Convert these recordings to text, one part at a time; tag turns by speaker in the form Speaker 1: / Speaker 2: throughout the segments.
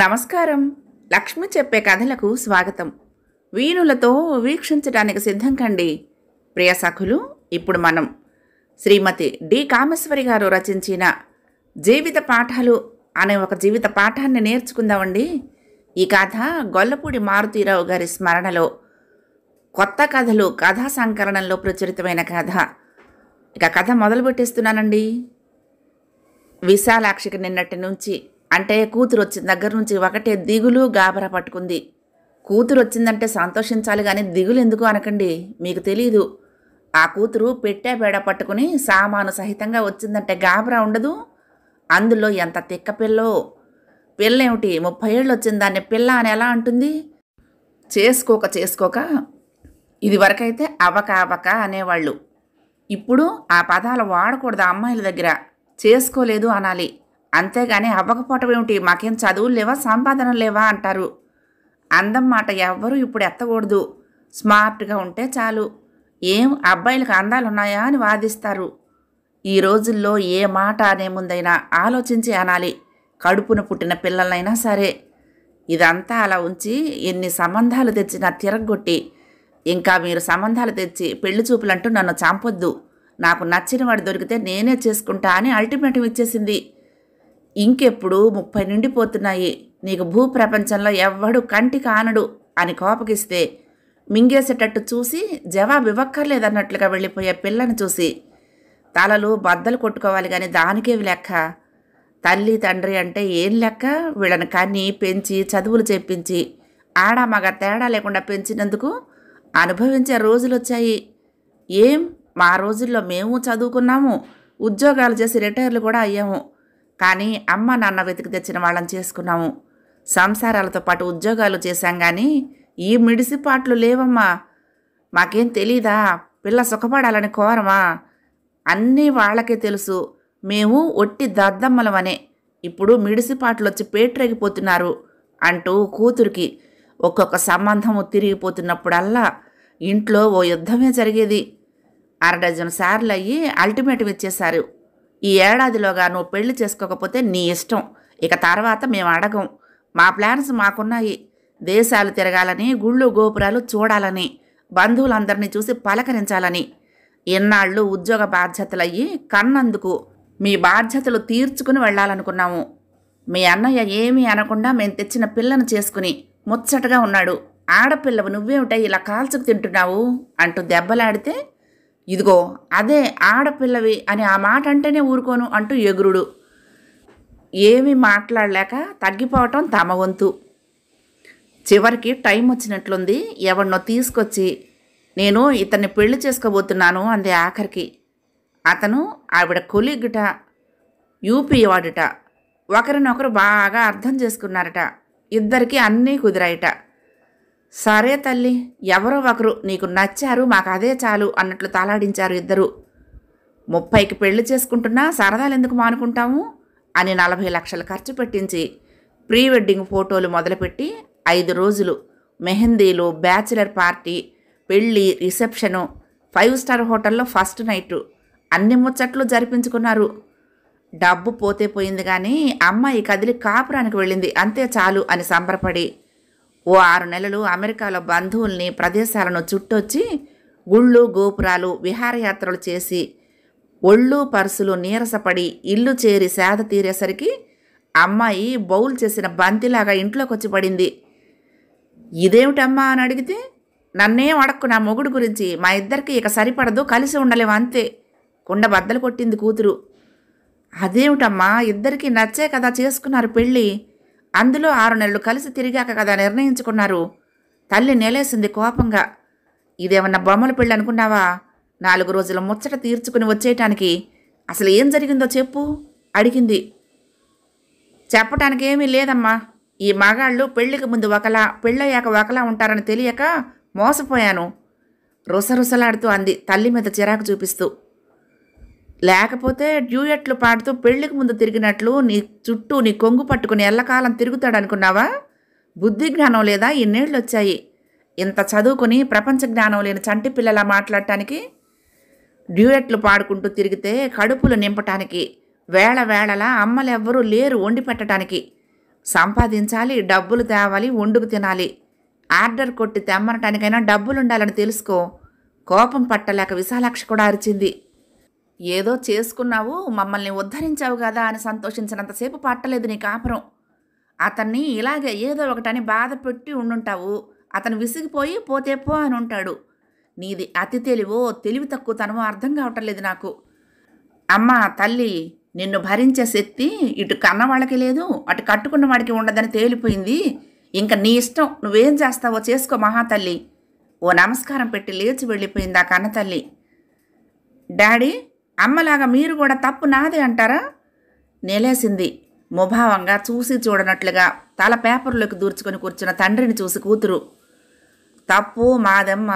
Speaker 1: నమస్కారం లక్ష్మి చెప్పే కథలకు స్వాగతం వీణులతో వీక్షించడానికి సిద్ధం కండి ప్రియ సఖులు ఇప్పుడు మనం శ్రీమతి డి కామేశ్వరి గారు రచించిన జీవిత పాఠాలు అనే ఒక జీవిత పాఠాన్ని నేర్చుకుందామండి ఈ కథ గొల్లపూడి మారుతీరావు గారి స్మరణలో కొత్త కథలు కథా సంకలనంలో ప్రచురితమైన కథ ఇక కథ మొదలుపెట్టేస్తున్నానండి విశాలాక్షికి నిన్నటి నుంచి అంటే కూతురు వచ్చిన దగ్గర నుంచి ఒకటే దిగులు గాబరా పట్టుకుంది కూతురు వచ్చిందంటే సంతోషించాలి కానీ దిగులు ఎందుకు అనకండి మీకు తెలీదు ఆ కూతురు పెట్టే బేడ పట్టుకుని సామాను సహితంగా వచ్చిందంటే గాబరా ఉండదు అందులో ఎంత తిక్క పిల్లో పిల్లేమిటి ముప్పై ఏళ్ళు వచ్చింది దాన్ని పిల్ల అని ఎలా అంటుంది చేసుకోక చేసుకోక ఇది వరకైతే అవక అవక అనేవాళ్ళు ఇప్పుడు ఆ పదాలు వాడకూడదు అమ్మాయిల దగ్గర చేసుకోలేదు అనాలి అంతేగాని అవ్వకపోవటం ఏమిటి మాకేం చదువులు లేవా సంపాదన లేవా అంటారు అందం మాట ఎవ్వరూ ఇప్పుడు ఎత్తకూడదు స్మార్ట్గా ఉంటే చాలు ఏం అబ్బాయిలకు అందాలున్నాయా అని వాదిస్తారు ఈ రోజుల్లో ఏ మాట అనే ముందైనా ఆలోచించి అనాలి కడుపున పుట్టిన పిల్లలైనా సరే ఇదంతా అలా ఉంచి ఎన్ని సంబంధాలు తెచ్చి నా తిరగొట్టి ఇంకా మీరు సంబంధాలు తెచ్చి పెళ్లి చూపులంటూ నన్ను చంపొద్దు నాకు నచ్చిన వాడు దొరికితే నేనే చేసుకుంటా అని అల్టిమేటం ఇచ్చేసింది ఇంకెప్పుడు ముప్పై నుండి పోతున్నాయి నీకు భూప్రపంచంలో ఎవ్వడు కంటి కానడు అని కోపగిస్తే మింగేసేటట్టు చూసి జవాబు ఇవ్వక్కర్లేదన్నట్లుగా వెళ్ళిపోయే పిల్లని చూసి తలలు బద్దలు కొట్టుకోవాలి కానీ దానికేవి లెక్క తల్లి తండ్రి అంటే ఏం లెక్క వీళ్ళని కన్ని పెంచి చదువులు చెప్పించి ఆడ మగ తేడా లేకుండా పెంచినందుకు అనుభవించే రోజులు వచ్చాయి ఏం మా రోజుల్లో మేము చదువుకున్నాము ఉద్యోగాలు చేసి రిటైర్లు కూడా అయ్యాము కానీ అమ్మ నాన్న వెతికి తెచ్చిన వాళ్ళని చేసుకున్నాము సంసారాలతో పాటు ఉద్యోగాలు చేశాం కానీ ఈ మిడిసిపాట్లు లేవమ్మా మాకేం తెలీదా పిల్ల సుఖపడాలని కోరమా అన్నీ వాళ్ళకే తెలుసు మేము ఒట్టి దద్దమ్మలమనే ఇప్పుడు మిడిసిపాట్లు వచ్చి పేటరేగిపోతున్నారు అంటూ కూతురికి ఒక్కొక్క సంబంధము తిరిగిపోతున్నప్పుడల్లా ఇంట్లో ఓ యుద్ధమే జరిగేది అరడజన్ సార్లు అయ్యి అల్టిమేటం ఇచ్చేశారు ఈ ఏడాదిలోగా నువ్వు పెళ్లి చేసుకోకపోతే నీ ఇష్టం ఇక తర్వాత మేము అడగం మా ప్లాన్స్ మాకున్నాయి దేశాలు తిరగాలని గుళ్ళు గోపురాలు చూడాలని బంధువులందరినీ చూసి పలకరించాలని ఎన్నాళ్ళు ఉద్యోగ బాధ్యతలయ్యి కన్నందుకు మీ బాధ్యతలు తీర్చుకుని వెళ్ళాలనుకున్నాము మీ అన్నయ్య ఏమీ అనకుండా మేము తెచ్చిన పిల్లను చేసుకుని ముచ్చటగా ఉన్నాడు ఆడపిల్లవు నువ్వేమిటా ఇలా కాల్చుకు తింటున్నావు అంటూ దెబ్బలాడితే ఇదిగో అదే ఆడపిల్లవి అని ఆ మాట అంటేనే ఊరుకోను అంటూ ఎగురుడు ఏమీ మాట్లాడలేక తగ్గిపోవటం తమ వంతు చివరికి టైం వచ్చినట్లుంది ఎవరినో తీసుకొచ్చి నేను ఇతన్ని పెళ్లి చేసుకోబోతున్నాను అంది ఆఖరికి అతను ఆవిడ కొలిగ్గిట యూపీ వాడుట ఒకరినొకరు బాగా అర్థం చేసుకున్నారట ఇద్దరికీ అన్నీ కుదిరాయిట సరే తల్లి ఎవరో ఒకరు నీకు నచ్చారు మాకు అదే చాలు అన్నట్లు తలాడించారు ఇద్దరు ముప్పైకి పెళ్లి చేసుకుంటున్నా సరదాలు ఎందుకు మానుకుంటాము అని నలభై లక్షలు ఖర్చు పెట్టించి ప్రీ వెడ్డింగ్ ఫోటోలు మొదలుపెట్టి ఐదు రోజులు మెహందీలు బ్యాచిలర్ పార్టీ పెళ్ళి రిసెప్షను ఫైవ్ స్టార్ హోటల్లో ఫస్ట్ నైటు అన్ని ముచ్చట్లు జరిపించుకున్నారు డబ్బు పోతే పోయింది కానీ అమ్మాయి కదిలి కాపురానికి వెళ్ళింది అంతే చాలు అని సంబరపడి ఓ ఆరు నెలలు అమెరికాలో బంధువుల్ని ప్రదేశాలను చుట్టొచ్చి గుళ్ళు గోపురాలు విహారయాత్రలు చేసి ఒళ్ళు పర్సులు నీరసపడి ఇల్లు చేరి సేద తీరేసరికి అమ్మాయి బౌల్ చేసిన బంతిలాగా ఇంట్లోకి వచ్చి పడింది ఇదేమిటమ్మా అని అడిగితే నన్నేం అడక్కు నా మొగుడు గురించి మా ఇద్దరికి ఇక సరిపడదు కలిసి ఉండలేము అంతే కుండ బద్దలు కొట్టింది కూతురు అదేమిటమ్మా ఇద్దరికీ నచ్చే కదా చేసుకున్నారు పెళ్ళి అందులో ఆరు నెలలు కలిసి తిరిగాక కదా నిర్ణయించుకున్నారు తల్లి నేలేసింది కోపంగా ఇదేమన్నా బొమ్మల పెళ్ళి అనుకున్నావా నాలుగు రోజుల ముచ్చట తీర్చుకుని వచ్చేయటానికి అసలు ఏం జరిగిందో చెప్పు అడిగింది చెప్పటానికి ఏమీ లేదమ్మా ఈ మగాళ్ళు పెళ్లికి ముందు ఒకలా పెళ్ళయ్యాక ఒకలా ఉంటారని తెలియక మోసపోయాను రుసరుసలాడుతూ అంది తల్లి మీద చిరాకు చూపిస్తూ లేకపోతే డ్యూయట్లు పాడుతూ పెళ్లికి ముందు తిరిగినట్లు నీ చుట్టూ నీ కొంగు పట్టుకుని ఎల్లకాలం తిరుగుతాడు అనుకున్నావా బుద్ధి జ్ఞానం లేదా ఇన్నేళ్ళు వచ్చాయి ఇంత చదువుకుని ప్రపంచ జ్ఞానం లేని చంటి పిల్లలా మాట్లాడటానికి డ్యూయట్లు పాడుకుంటూ తిరిగితే కడుపులు నింపటానికి వేళ వేళలా అమ్మలెవ్వరూ లేరు వండి పెట్టడానికి సంపాదించాలి డబ్బులు తేవాలి వండుకు తినాలి ఆర్డర్ కొట్టి తెమ్మనటానికైనా డబ్బులుండాలని తెలుసుకో కోపం పట్టలేక విశాలాక్షి కూడా అరిచింది ఏదో చేసుకున్నావు మమ్మల్ని ఉద్ధరించావు కదా అని సంతోషించినంతసేపు పట్టలేదు నీ కాపురం అతన్ని ఇలాగే ఏదో ఒకటని బాధ పెట్టి ఉండుంటావు అతను విసిగిపోయి పోతే పో అని ఉంటాడు నీది అతి తెలివో తెలివి తక్కువతనమో అర్థం కావటం లేదు నాకు అమ్మ తల్లి నిన్ను భరించే శక్తి ఇటు కన్న వాళ్ళకి లేదు అటు కట్టుకున్న వాడికి ఉండదని తేలిపోయింది ఇంకా నీ ఇష్టం నువ్వేం చేస్తావో చేసుకో మహాతల్లి ఓ నమస్కారం పెట్టి లేచి వెళ్ళిపోయింది ఆ కన్నతల్లి డాడీ అమ్మలాగా మీరు కూడా తప్పు నాది అంటారా నేలేసింది ముభావంగా చూసి చూడనట్లుగా తల పేపర్లోకి దూర్చుకొని కూర్చున్న తండ్రిని చూసి కూతురు తప్పు మాదమ్మ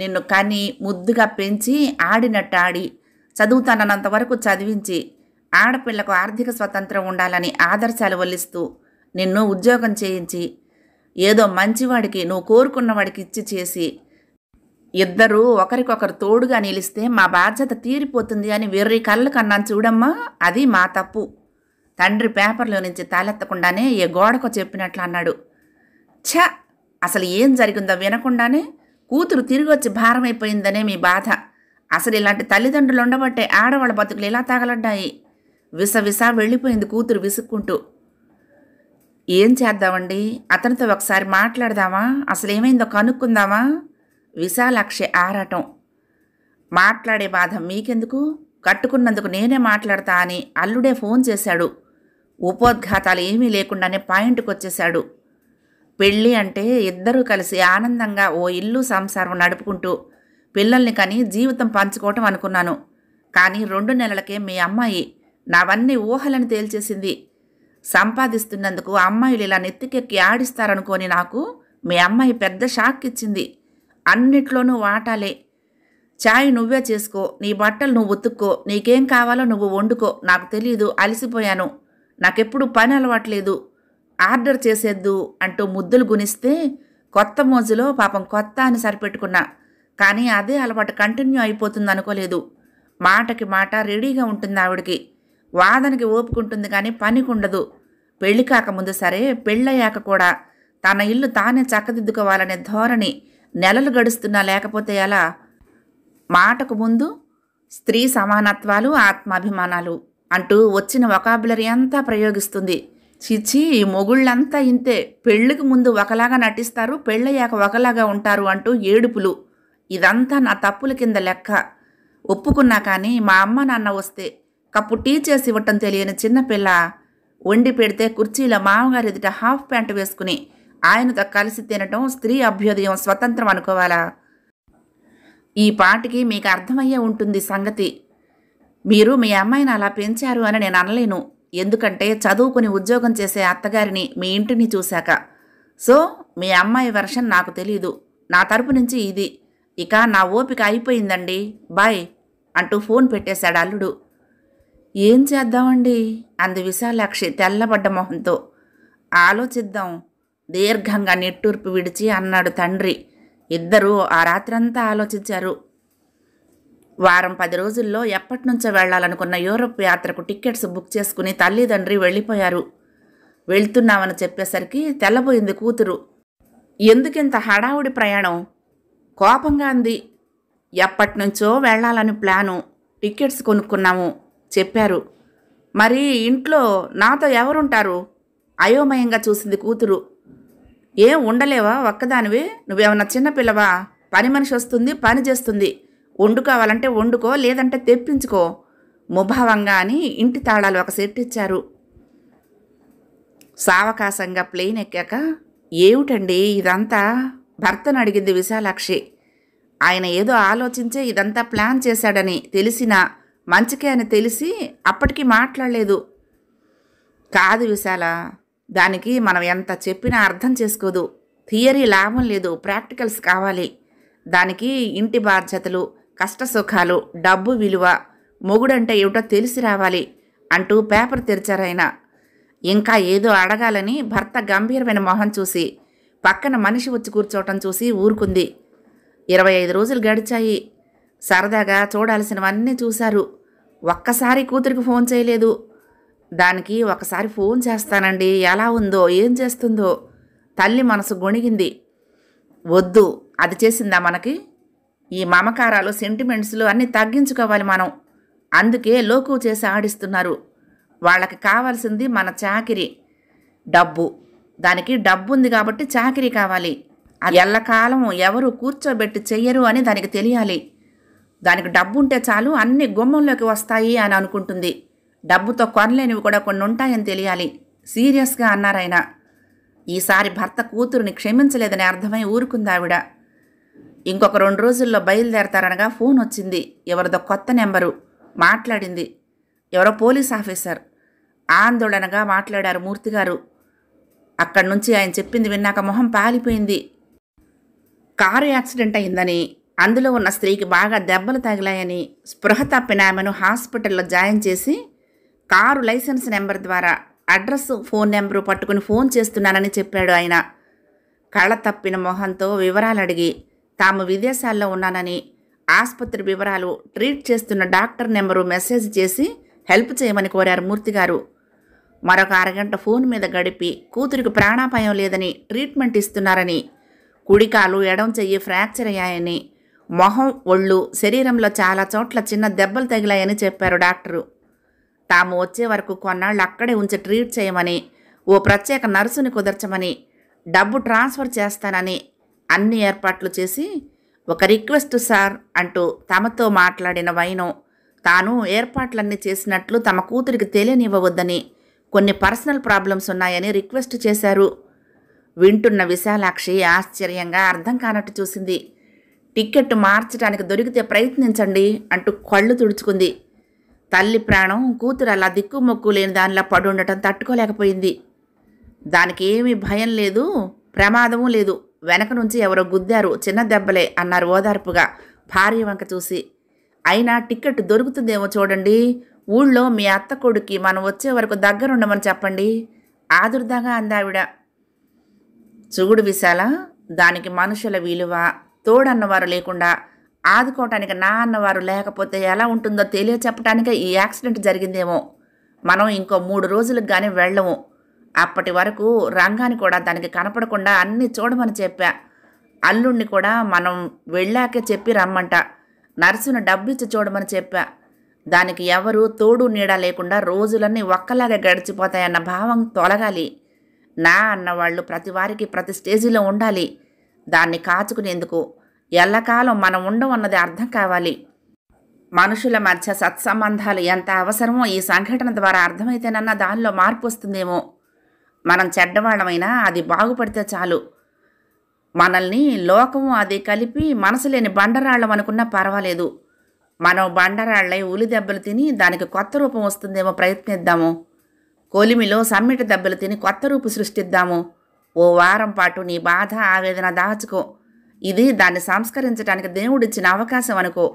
Speaker 1: నిన్ను కని ముద్దుగా పెంచి ఆడినట్టు ఆడి చదువుతానంత వరకు చదివించి ఆడపిల్లకు ఆర్థిక స్వతంత్రం ఉండాలని ఆదర్శాలు వల్లిస్తూ నిన్ను ఉద్యోగం చేయించి ఏదో మంచివాడికి నువ్వు కోరుకున్నవాడికి ఇచ్చి చేసి ఇద్దరూ ఒకరికొకరు తోడుగా నిలిస్తే మా బాధ్యత తీరిపోతుంది అని వెర్రి కళ్ళు కన్నాను చూడమ్మా అది మా తప్పు తండ్రి పేపర్లో నుంచి తలెత్తకుండానే ఏ గోడకు చెప్పినట్లు అన్నాడు ఛ అసలు ఏం జరిగిందో వినకుండానే కూతురు తిరిగి వచ్చి భారమైపోయిందనే మీ బాధ అసలు ఇలాంటి తల్లిదండ్రులు ఉండబట్టే ఆడవాళ్ళ బతుకులు ఇలా తగలడ్డాయి విస విస వెళ్ళిపోయింది కూతురు విసుక్కుంటూ ఏం చేద్దామండి అతనితో ఒకసారి మాట్లాడదామా అసలు ఏమైందో కనుక్కుందామా విశాలాక్షి ఆరాటం మాట్లాడే బాధ మీకెందుకు కట్టుకున్నందుకు నేనే మాట్లాడతా అని అల్లుడే ఫోన్ చేశాడు ఉపోద్ఘాతాలు ఏమీ లేకుండానే పాయింట్కి వచ్చేశాడు పెళ్ళి అంటే ఇద్దరూ కలిసి ఆనందంగా ఓ ఇల్లు సంసారం నడుపుకుంటూ పిల్లల్ని కానీ జీవితం పంచుకోవటం అనుకున్నాను కానీ రెండు నెలలకే మీ అమ్మాయి నావన్నీ ఊహలను తేల్చేసింది సంపాదిస్తున్నందుకు అమ్మాయిలు ఇలా నెత్తికెక్కి ఆడిస్తారనుకోని నాకు మీ అమ్మాయి పెద్ద షాక్ ఇచ్చింది అన్నిట్లోనూ వాటాలే చాయ్ నువ్వే చేసుకో నీ బట్టలు నువ్వు ఉతుక్కో నీకేం కావాలో నువ్వు వండుకో నాకు తెలియదు అలసిపోయాను నాకెప్పుడు పని అలవాట్లేదు ఆర్డర్ చేసేద్దు అంటూ ముద్దులు గునిస్తే కొత్త మోజులో పాపం కొత్త అని సరిపెట్టుకున్నా కానీ అదే అలవాటు కంటిన్యూ అయిపోతుంది అనుకోలేదు మాటకి మాట రెడీగా ఉంటుంది ఆవిడికి వాదనకి ఓపుకుంటుంది కానీ పనికుండదు పెళ్లి కాకముందు సరే పెళ్ళయ్యాక కూడా తన ఇల్లు తానే చక్కదిద్దుకోవాలనే ధోరణి నెలలు గడుస్తున్నా లేకపోతే ఎలా మాటకు ముందు స్త్రీ సమానత్వాలు ఆత్మాభిమానాలు అంటూ వచ్చిన వకాబులరీ అంతా ప్రయోగిస్తుంది చిచ్చి ఈ మొగుళ్ళంతా ఇంతే పెళ్ళికి ముందు ఒకలాగా నటిస్తారు పెళ్ళయ్యాక ఒకలాగా ఉంటారు అంటూ ఏడుపులు ఇదంతా నా తప్పుల కింద లెక్క ఒప్పుకున్నా కానీ మా అమ్మ నాన్న వస్తే కప్పు టీ చేసి ఇవ్వటం తెలియని చిన్నపిల్ల వండి పెడితే కుర్చీలో మామగారు ఎదుట హాఫ్ ప్యాంటు వేసుకుని ఆయనతో కలిసి తినటం స్త్రీ అభ్యుదయం స్వతంత్రం అనుకోవాలా ఈ పాటికి మీకు అర్థమయ్యే ఉంటుంది సంగతి మీరు మీ అమ్మాయిని అలా పెంచారు అని నేను అనలేను ఎందుకంటే చదువుకుని ఉద్యోగం చేసే అత్తగారిని మీ ఇంటిని చూశాక సో మీ అమ్మాయి వెర్షన్ నాకు తెలీదు నా తరపు నుంచి ఇది ఇక నా ఓపిక అయిపోయిందండి బాయ్ అంటూ ఫోన్ పెట్టేశాడు అల్లుడు ఏం చేద్దామండి అంది విశాలాక్షి తెల్లబడ్డ మొహంతో ఆలోచిద్దాం దీర్ఘంగా నిట్టూర్పు విడిచి అన్నాడు తండ్రి ఇద్దరూ ఆ రాత్రంతా ఆలోచించారు వారం పది రోజుల్లో ఎప్పటి నుంచో వెళ్లాలనుకున్న యూరోప్ యాత్రకు టికెట్స్ బుక్ చేసుకుని తల్లిదండ్రి వెళ్ళిపోయారు వెళ్తున్నామని చెప్పేసరికి తెల్లబోయింది కూతురు ఎందుకింత హడావుడి ప్రయాణం కోపంగా అంది ఎప్పటినుంచో వెళ్ళాలని ప్లాను టికెట్స్ కొనుక్కున్నాము చెప్పారు మరి ఇంట్లో నాతో ఎవరుంటారు అయోమయంగా చూసింది కూతురు ఏం ఉండలేవా ఒక్కదానివి నువ్వేమన్నా చిన్నపిల్లవా పని మనిషి వస్తుంది పని చేస్తుంది వండుకోవాలంటే వండుకో లేదంటే తెప్పించుకో ముభావంగా అని ఇంటి తాళాలు ఒక సెట్ ఇచ్చారు సావకాశంగా ప్లేన్ ఎక్కాక ఏమిటండి ఇదంతా భర్తను అడిగింది విశాలాక్షి ఆయన ఏదో ఆలోచించే ఇదంతా ప్లాన్ చేశాడని తెలిసిన మంచికే అని తెలిసి అప్పటికి మాట్లాడలేదు కాదు విశాల దానికి మనం ఎంత చెప్పినా అర్థం చేసుకోదు థియరీ లాభం లేదు ప్రాక్టికల్స్ కావాలి దానికి ఇంటి బాధ్యతలు కష్ట సుఖాలు డబ్బు విలువ మొగుడంటే ఏమిటో తెలిసి రావాలి అంటూ పేపర్ తెరిచారాయన ఇంకా ఏదో అడగాలని భర్త గంభీరమైన మొహం చూసి పక్కన మనిషి వచ్చి కూర్చోవటం చూసి ఊరుకుంది ఇరవై ఐదు రోజులు గడిచాయి సరదాగా చూడాల్సినవన్నీ చూశారు ఒక్కసారి కూతురికి ఫోన్ చేయలేదు దానికి ఒకసారి ఫోన్ చేస్తానండి ఎలా ఉందో ఏం చేస్తుందో తల్లి మనసు గొణిగింది వద్దు అది చేసిందా మనకి ఈ మమకారాలు సెంటిమెంట్స్లు అన్నీ తగ్గించుకోవాలి మనం అందుకే లోకు చేసి ఆడిస్తున్నారు వాళ్ళకి కావాల్సింది మన చాకిరి డబ్బు దానికి డబ్బు ఉంది కాబట్టి చాకిరి కావాలి అది ఎల్లకాలం ఎవరు కూర్చోబెట్టి చెయ్యరు అని దానికి తెలియాలి దానికి డబ్బు ఉంటే చాలు అన్ని గుమ్మంలోకి వస్తాయి అని అనుకుంటుంది డబ్బుతో కొనలేనివి కూడా కొన్ని ఉంటాయని తెలియాలి సీరియస్గా అన్నారాయన ఈసారి భర్త కూతురుని క్షమించలేదని అర్థమై ఊరుకుందావిడ ఇంకొక రెండు రోజుల్లో బయలుదేరతారనగా ఫోన్ వచ్చింది ఎవరిదో కొత్త నెంబరు మాట్లాడింది ఎవరో పోలీస్ ఆఫీసర్ ఆందోళనగా మాట్లాడారు మూర్తిగారు అక్కడి నుంచి ఆయన చెప్పింది విన్నాక మొహం పాలిపోయింది కారు యాక్సిడెంట్ అయిందని అందులో ఉన్న స్త్రీకి బాగా దెబ్బలు తగిలాయని స్పృహ తప్పిన ఆమెను హాస్పిటల్లో జాయిన్ చేసి కారు లైసెన్స్ నెంబర్ ద్వారా అడ్రస్ ఫోన్ నెంబరు పట్టుకుని ఫోన్ చేస్తున్నానని చెప్పాడు ఆయన కళ్ళ తప్పిన మొహంతో వివరాలు అడిగి తాము విదేశాల్లో ఉన్నానని ఆసుపత్రి వివరాలు ట్రీట్ చేస్తున్న డాక్టర్ నెంబరు మెసేజ్ చేసి హెల్ప్ చేయమని కోరారు మూర్తిగారు మరొక అరగంట ఫోన్ మీద గడిపి కూతురికి ప్రాణాపాయం లేదని ట్రీట్మెంట్ ఇస్తున్నారని కుడికాలు ఎడం చెయ్యి ఫ్రాక్చర్ అయ్యాయని మొహం ఒళ్ళు శరీరంలో చాలా చోట్ల చిన్న దెబ్బలు తగిలాయని చెప్పారు డాక్టరు తాము వచ్చే వరకు కొన్నాళ్ళు అక్కడే ఉంచి ట్రీట్ చేయమని ఓ ప్రత్యేక నర్సుని కుదర్చమని డబ్బు ట్రాన్స్ఫర్ చేస్తానని అన్ని ఏర్పాట్లు చేసి ఒక రిక్వెస్ట్ సార్ అంటూ తమతో మాట్లాడిన వైను తాను ఏర్పాట్లన్నీ చేసినట్లు తమ కూతురికి తెలియనివ్వవద్దని కొన్ని పర్సనల్ ప్రాబ్లమ్స్ ఉన్నాయని రిక్వెస్ట్ చేశారు వింటున్న విశాలాక్షి ఆశ్చర్యంగా అర్థం కానట్టు చూసింది టిక్కెట్టు మార్చడానికి దొరికితే ప్రయత్నించండి అంటూ కళ్ళు తుడుచుకుంది తల్లి ప్రాణం కూతురు అలా దిక్కుమొక్కు లేని దానిలా పడుండటం తట్టుకోలేకపోయింది దానికి ఏమీ భయం లేదు ప్రమాదము లేదు వెనక నుంచి ఎవరో గుద్దారు చిన్న దెబ్బలే అన్నారు ఓదార్పుగా భార్య వంక చూసి అయినా టిక్కెట్ దొరుకుతుందేమో చూడండి ఊళ్ళో మీ అత్త కొడుక్కి మనం వచ్చే వరకు దగ్గరుండమని చెప్పండి ఆదుర్దాగా అందావిడ చూడు విశాల దానికి మనుషుల విలువ తోడన్నవారు లేకుండా ఆదుకోవటానికి నా అన్నవారు లేకపోతే ఎలా ఉంటుందో తెలియ తెలియచెప్పటానికే ఈ యాక్సిడెంట్ జరిగిందేమో మనం ఇంకో మూడు రోజులకు కానీ వెళ్ళము అప్పటి వరకు రంగాన్ని కూడా దానికి కనపడకుండా అన్నీ చూడమని చెప్పా అల్లుణ్ణి కూడా మనం వెళ్ళాకే చెప్పి రమ్మంట నర్సును డబ్బిచ్చి చూడమని చెప్పా దానికి ఎవరు తోడు నీడ లేకుండా రోజులన్నీ ఒక్కలాగా గడిచిపోతాయన్న భావం తొలగాలి నా అన్నవాళ్ళు ప్రతి వారికి ప్రతి స్టేజీలో ఉండాలి దాన్ని కాచుకునేందుకు ఎల్లకాలం మనం ఉండవన్నది అర్థం కావాలి మనుషుల మధ్య సత్సంబంధాలు ఎంత అవసరమో ఈ సంఘటన ద్వారా అర్థమైతేనన్న దానిలో మార్పు వస్తుందేమో మనం చెడ్డవాళ్ళమైనా అది బాగుపడితే చాలు మనల్ని లోకము అది కలిపి మనసు లేని బండరాళ్ళం అనుకున్నా పర్వాలేదు మనం బండరాళ్ళై ఉలి దెబ్బలు తిని దానికి కొత్త రూపం వస్తుందేమో ప్రయత్నిద్దాము కొలిమిలో సమ్మిట దెబ్బలు తిని కొత్త రూపు సృష్టిద్దాము ఓ వారం పాటు నీ బాధ ఆవేదన దాచుకో ఇది దాన్ని సంస్కరించడానికి దేవుడిచ్చిన అవకాశం అనుకో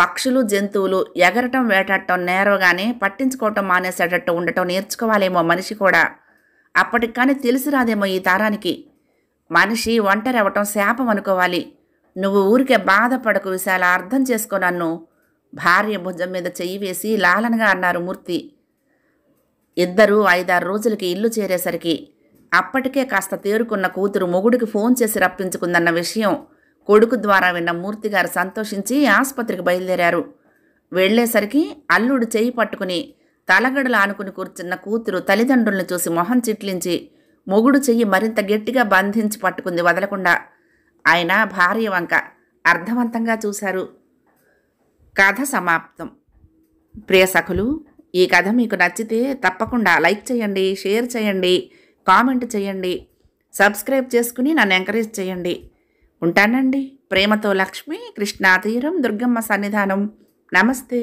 Speaker 1: పక్షులు జంతువులు ఎగరటం వేటాడటం నేరవగానే పట్టించుకోవటం మానేసేటట్టు ఉండటం నేర్చుకోవాలేమో మనిషి కూడా అప్పటికి కానీ తెలిసి రాదేమో ఈ తారానికి మనిషి ఒంటరి అవ్వటం శాపం అనుకోవాలి నువ్వు ఊరికే బాధపడకు విశాల అర్థం చేసుకో నన్ను భార్య భుజం మీద చెయ్యి వేసి లాలనగా అన్నారు మూర్తి ఇద్దరూ ఐదారు రోజులకి ఇల్లు చేరేసరికి అప్పటికే కాస్త తేరుకున్న కూతురు మొగుడికి ఫోన్ చేసి రప్పించుకుందన్న విషయం కొడుకు ద్వారా విన్న మూర్తిగారు సంతోషించి ఆసుపత్రికి బయలుదేరారు వెళ్లేసరికి అల్లుడు చేయి పట్టుకుని తలగడలు ఆనుకుని కూర్చున్న కూతురు తల్లిదండ్రులను చూసి మొహం చిట్లించి మొగుడు చెయ్యి మరింత గట్టిగా బంధించి పట్టుకుంది వదలకుండా ఆయన భార్య వంక అర్థవంతంగా చూశారు కథ సమాప్తం ప్రియ సఖులు ఈ కథ మీకు నచ్చితే తప్పకుండా లైక్ చేయండి షేర్ చేయండి కామెంట్ చేయండి సబ్స్క్రైబ్ చేసుకుని నన్ను ఎంకరేజ్ చేయండి ఉంటానండి ప్రేమతో లక్ష్మి కృష్ణాతీరం దుర్గమ్మ సన్నిధానం నమస్తే